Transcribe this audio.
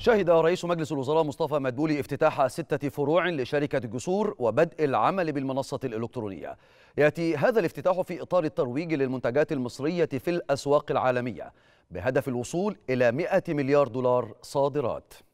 شهد رئيس مجلس الوزراء مصطفى مدبولي افتتاح ستة فروع لشركة جسور وبدء العمل بالمنصة الإلكترونية يأتي هذا الافتتاح في إطار الترويج للمنتجات المصرية في الأسواق العالمية بهدف الوصول إلى 100 مليار دولار صادرات